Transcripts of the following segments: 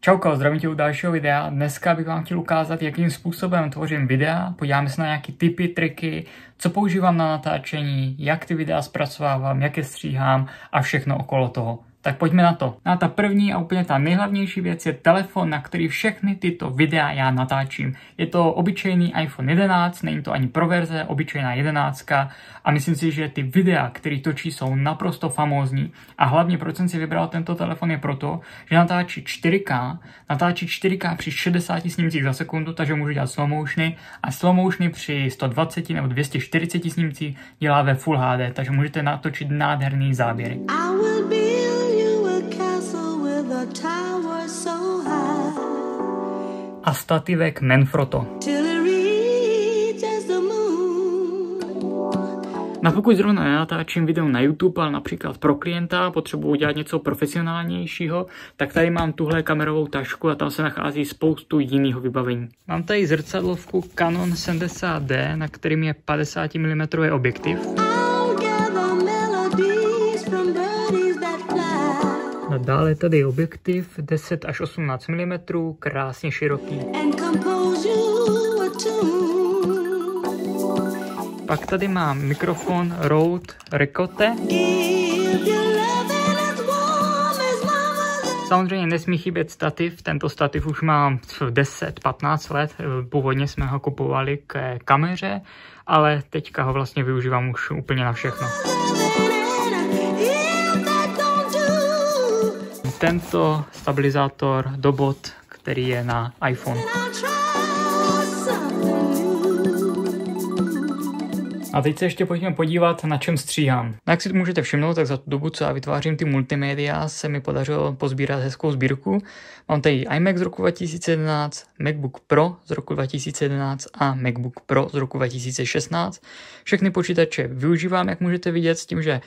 Čauko, zdravím tě u dalšího videa. Dneska bych vám chtěl ukázat, jakým způsobem tvořím videa. Podíváme se na nějaké typy, triky, co používám na natáčení, jak ty videa zpracovávám, jak je stříhám a všechno okolo toho. Tak pojďme na to. No a ta první a úplně ta nejhlavnější věc je telefon, na který všechny tyto videa já natáčím. Je to obyčejný iPhone 11, není to ani pro verze, obyčejná 11 a myslím si, že ty videa, které točí, jsou naprosto famózní a hlavně proč jsem si vybral tento telefon je proto, že natáčí 4K, natáčí 4K při 60 snímcích za sekundu, takže můžu dělat slow motiony a slow motiony při 120 nebo 240 snímcích dělá ve Full HD, takže můžete natočit nádherný záběry. I a stativek Manfrotto. A pokud zrovna nenatáčím video na YouTube, ale například pro klienta, potřebuji udělat něco profesionálnějšího, tak tady mám tuhle kamerovou tašku a tam se nachází spoustu jiného vybavení. Mám tady zrcadlovku Canon 70D, na kterým je 50 mm objektiv. Dále tady objektiv 10 až 18 mm, krásně široký. Pak tady mám mikrofon Rode Ricote. Samozřejmě nesmí chybět stativ, tento stativ už mám 10-15 let, původně jsme ho kupovali k kameře, ale teďka ho vlastně využívám už úplně na všechno. tento stabilizátor do bot, který je na iPhone. A teď se ještě pojďme podívat, na čem stříhám. No, jak si to můžete všimnout, tak za tu dobu, co já vytvářím ty multimédia, se mi podařilo pozbírat hezkou sbírku. Mám tady iMac z roku 2011, MacBook Pro z roku 2011 a MacBook Pro z roku 2016. Všechny počítače využívám, jak můžete vidět, s tím, že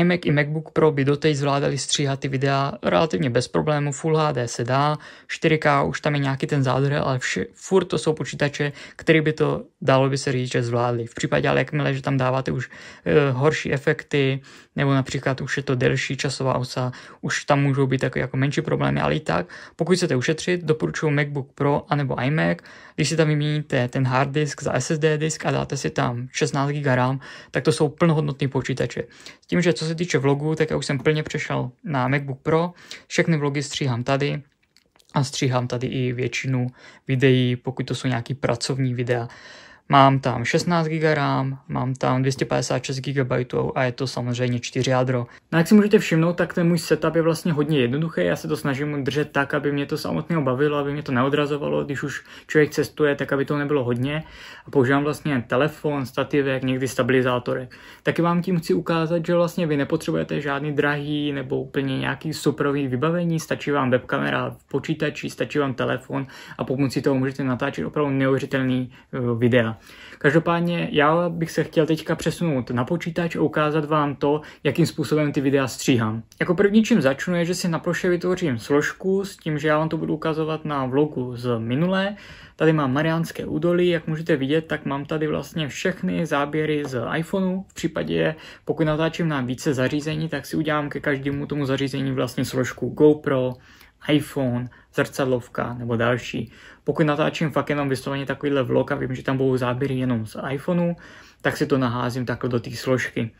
iMac i MacBook Pro by doteď zvládali stříhat ty videa relativně bez problému, Full HD se dá, 4K už tam je nějaký ten zádrhel, ale vše, furt to jsou počítače, který by to, dalo by se říct, že zvládli. V případě ale jakmile, že tam dáváte už e, horší efekty, nebo například už je to delší časová osa, už tam můžou být jako, jako menší problémy, ale i tak, pokud chcete ušetřit, doporučuji MacBook Pro anebo iMac, když si tam vyměníte ten hard disk za SSD disk a dáte si tam 16 GB GB RAM, tak to jsou plnohodnotné počítače. S tím, že co se týče vlogů, tak já už jsem plně přešel na MacBook Pro, všechny vlogy stříhám tady, a stříhám tady i většinu videí, pokud to jsou nějaký pracovní videa. Mám tam 16 GB RAM, mám tam 256 GB a je to samozřejmě 4 jádro. No jak si můžete všimnout, tak ten můj setup je vlastně hodně jednoduchý, já se to snažím držet tak, aby mě to samotně bavilo, aby mě to neodrazovalo, když už člověk cestuje, tak aby to nebylo hodně. A používám vlastně telefon, stativek, někdy stabilizátory. Taky vám tím chci ukázat, že vlastně vy nepotřebujete žádný drahý nebo úplně nějaký superový vybavení, stačí vám webkamera v počítači, stačí vám telefon a pomocí toho můžete natáčet opravdu neuvěřitelný eh, videa. Každopádně já bych se chtěl teďka přesunout na počítač a ukázat vám to, jakým způsobem ty videa stříhám. Jako první čím začnu je, že si na ploše vytvořím složku s tím, že já vám to budu ukazovat na vlogu z minulé. Tady mám Mariánské údolí, jak můžete vidět, tak mám tady vlastně všechny záběry z iPhoneu. V případě, pokud natáčím na více zařízení, tak si udělám ke každému tomu zařízení vlastně složku GoPro, iPhone, zrcadlovka nebo další. Pokud natáčím fakt jenom vysloveně takovýhle vlog a vím, že tam budou záběry jenom z iPhoneu, tak si to naházím takhle do té složky.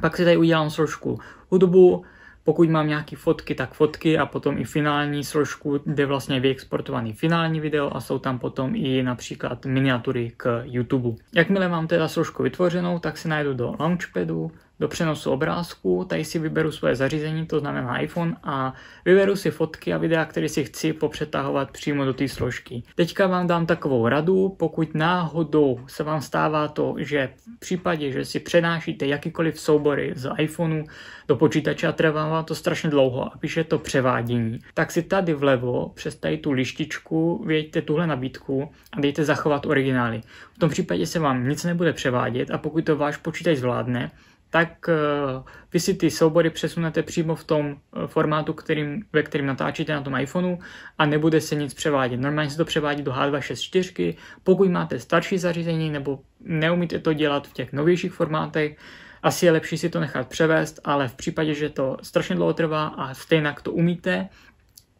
Pak si tady udělám složku hudbu, pokud mám nějaké fotky, tak fotky a potom i finální složku, kde vlastně je vyexportovaný finální video a jsou tam potom i například miniatury k YouTube. Jakmile mám teda složku vytvořenou, tak se najdu do Launchpadu, do přenosu obrázku, tady si vyberu svoje zařízení, to znamená iPhone a vyberu si fotky a videa, které si chci popřetahovat přímo do té složky. Teďka vám dám takovou radu, pokud náhodou se vám stává to, že v případě, že si přenášíte jakýkoliv soubory z iPhoneu do počítače a trvá vám to strašně dlouho a píše to převádění, tak si tady vlevo přes tady tu lištičku věďte tuhle nabídku a dejte zachovat originály. V tom případě se vám nic nebude převádět a pokud to váš počítač zvládne, tak eh, vy si ty soubory přesunete přímo v tom eh, formátu, kterým, ve kterém natáčíte na tom iPhoneu a nebude se nic převádět. Normálně se to převádí do H264. Pokud máte starší zařízení nebo neumíte to dělat v těch novějších formátech, asi je lepší si to nechat převést, ale v případě, že to strašně dlouho trvá a stejně to umíte,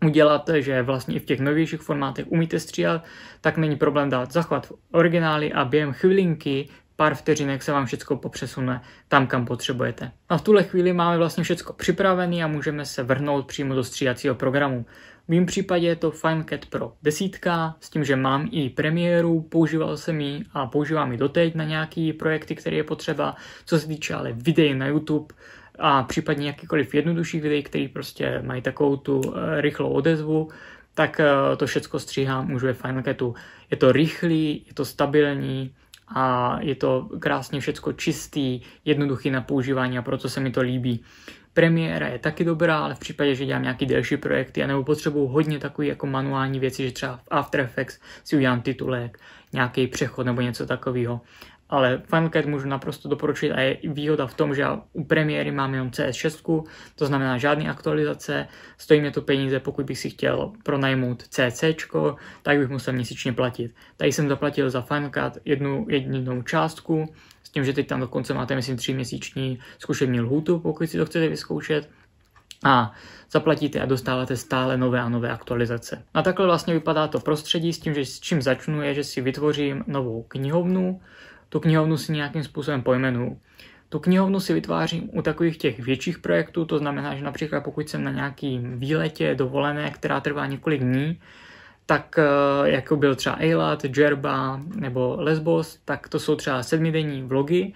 udělat, že vlastně i v těch novějších formátech umíte střílet, tak není problém dát zachvat v originály a během chvilinky pár vteřinek se vám všechno popřesune tam, kam potřebujete. A v tuhle chvíli máme vlastně všechno připravené a můžeme se vrhnout přímo do střídacího programu. V mém případě je to Cut Pro 10, s tím, že mám i premiéru, používal jsem ji a používám ji doteď na nějaké projekty, které je potřeba, co se týče ale videí na YouTube, a případně jakýkoliv jednodušších videí, který prostě mají takovou tu eh, rychlou odezvu, tak eh, to všechno stříhám už ve Final Cutu. Je to rychlý, je to stabilní, a je to krásně všecko čistý, jednoduchý na používání a proto se mi to líbí. Premiéra je taky dobrá, ale v případě, že dělám nějaký delší projekty a nebo potřebuji hodně takový jako manuální věci, že třeba v After Effects si udělám titulek, nějaký přechod nebo něco takového, ale FinalCut můžu naprosto doporučit a je výhoda v tom, že já u premiéry mám jenom CS6, to znamená žádné aktualizace, stojí mě to peníze, pokud bych si chtěl pronajmout CC, tak bych musel měsíčně platit. Tady jsem zaplatil za FinalCut jednu jedinou částku, s tím, že teď tam dokonce máte, myslím, tři měsíční zkušební lhůtu, pokud si to chcete vyzkoušet a zaplatíte a dostáváte stále nové a nové aktualizace. A takhle vlastně vypadá to prostředí s tím, že s čím začnu je, že si vytvořím novou knihovnu, tu knihovnu si nějakým způsobem pojmenuju. Tu knihovnu si vytvářím u takových těch větších projektů, to znamená, že například pokud jsem na nějakým výletě, dovolené, která trvá několik dní, tak eh, jako byl třeba Eilat, Džerba nebo Lesbos, tak to jsou třeba sedmidenní vlogy,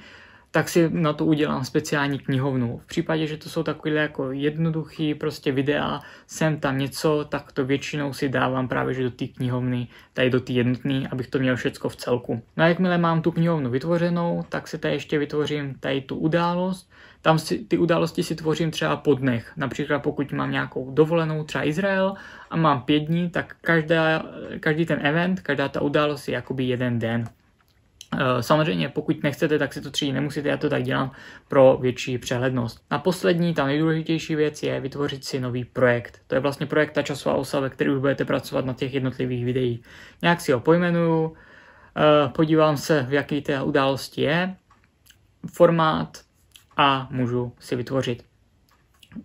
tak si na to udělám speciální knihovnu. V případě, že to jsou takové jako jednoduché prostě videa, sem tam něco, tak to většinou si dávám právě že do té knihovny, tady do té jednotné, abych to měl všecko v celku. No a jakmile mám tu knihovnu vytvořenou, tak si tady ještě vytvořím tady tu událost, tam si, ty události si tvořím třeba po dnech. Například pokud mám nějakou dovolenou, třeba Izrael, a mám pět dní, tak každá, každý ten event, každá ta událost je jakoby jeden den. Eh, samozřejmě, pokud nechcete, tak si to třídit nemusíte, já to tak dělám pro větší přehlednost. A poslední, ta nejdůležitější věc je vytvořit si nový projekt. To je vlastně projekt ta časová osa, ve který už budete pracovat na těch jednotlivých videích. Nějak si ho pojmenuju, eh, podívám se, v jaký té události je, formát a můžu si vytvořit.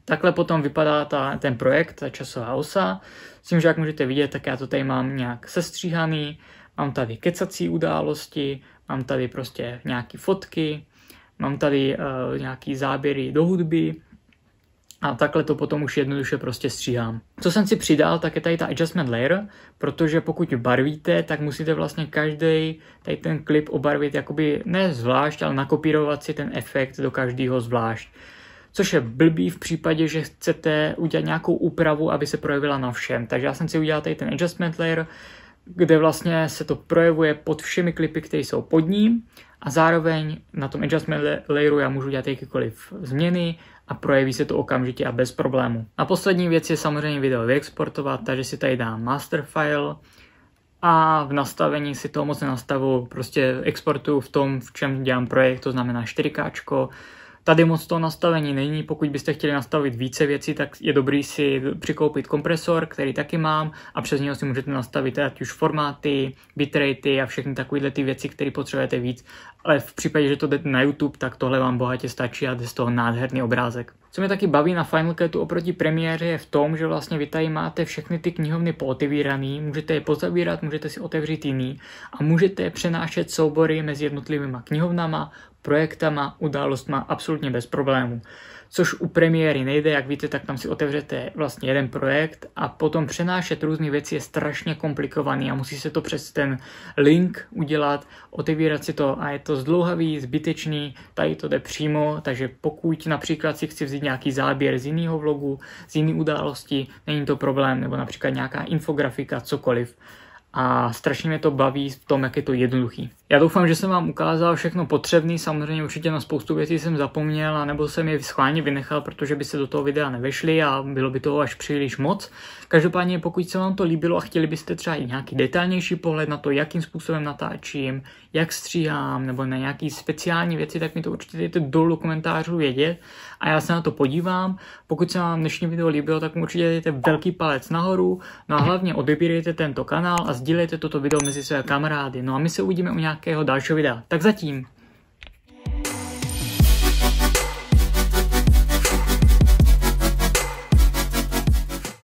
Takhle potom vypadá ta, ten projekt, ta časová osa. S tím, že jak můžete vidět, tak já to tady mám nějak sestříhaný, mám tady kecací události, mám tady prostě nějaké fotky, mám tady uh, eh, nějaké záběry do hudby a takhle to potom už jednoduše prostě stříhám. Co jsem si přidal, tak je tady ta adjustment layer, protože pokud barvíte, tak musíte vlastně každý tady ten klip obarvit jakoby ne zvlášť, ale nakopírovat si ten efekt do každého zvlášť. Což je blbý v případě, že chcete udělat nějakou úpravu, aby se projevila na všem. Takže já jsem si udělal tady ten adjustment layer, kde vlastně se to projevuje pod všemi klipy, které jsou pod ním a zároveň na tom adjustment layeru já můžu dělat jakýkoliv změny a projeví se to okamžitě a bez problému. A poslední věc je samozřejmě video vyexportovat, takže si tady dám master file a v nastavení si to moc nenastavu, prostě exportuju v tom, v čem dělám projekt, to znamená 4K, Tady moc toho nastavení není, pokud byste chtěli nastavit více věcí, tak je dobrý si přikoupit kompresor, který taky mám a přes něho si můžete nastavit ať už formáty, bitratey a všechny takovéhle ty věci, které potřebujete víc, ale v případě, že to jdete na YouTube, tak tohle vám bohatě stačí a jde z toho nádherný obrázek. Co mě taky baví na Final Cutu oproti premiéře je v tom, že vlastně vy tady máte všechny ty knihovny pootevíraný, můžete je pozavírat, můžete si otevřít jiný a můžete přenášet soubory mezi jednotlivými knihovnama, projektama, událostma absolutně bez problémů. Což u premiéry nejde, jak víte, tak tam si otevřete vlastně jeden projekt a potom přenášet různé věci je strašně komplikovaný a musí se to přes ten link udělat, otevírat si to a je to zdlouhavý, zbytečný, tady to jde přímo, takže pokud například si chci vzít nějaký záběr z jiného vlogu, z jiné události, není to problém, nebo například nějaká infografika, cokoliv a strašně mě to baví v tom, jak je to jednoduchý. Já doufám, že jsem vám ukázal všechno potřebné, samozřejmě určitě na spoustu věcí jsem zapomněl, nebo jsem je schválně vynechal, protože by se do toho videa nevešly a bylo by toho až příliš moc. Každopádně, pokud se vám to líbilo a chtěli byste třeba i nějaký detailnější pohled na to, jakým způsobem natáčím, jak stříhám, nebo na nějaký speciální věci, tak mi to určitě dejte dolů komentářů vědět a já se na to podívám. Pokud se vám dnešní video líbilo, tak mu určitě dejte velký palec nahoru, no a hlavně odebírejte tento kanál a sdílejte toto video mezi své kamarády. No a my se uvidíme u nějakého dalšího videa. Tak zatím.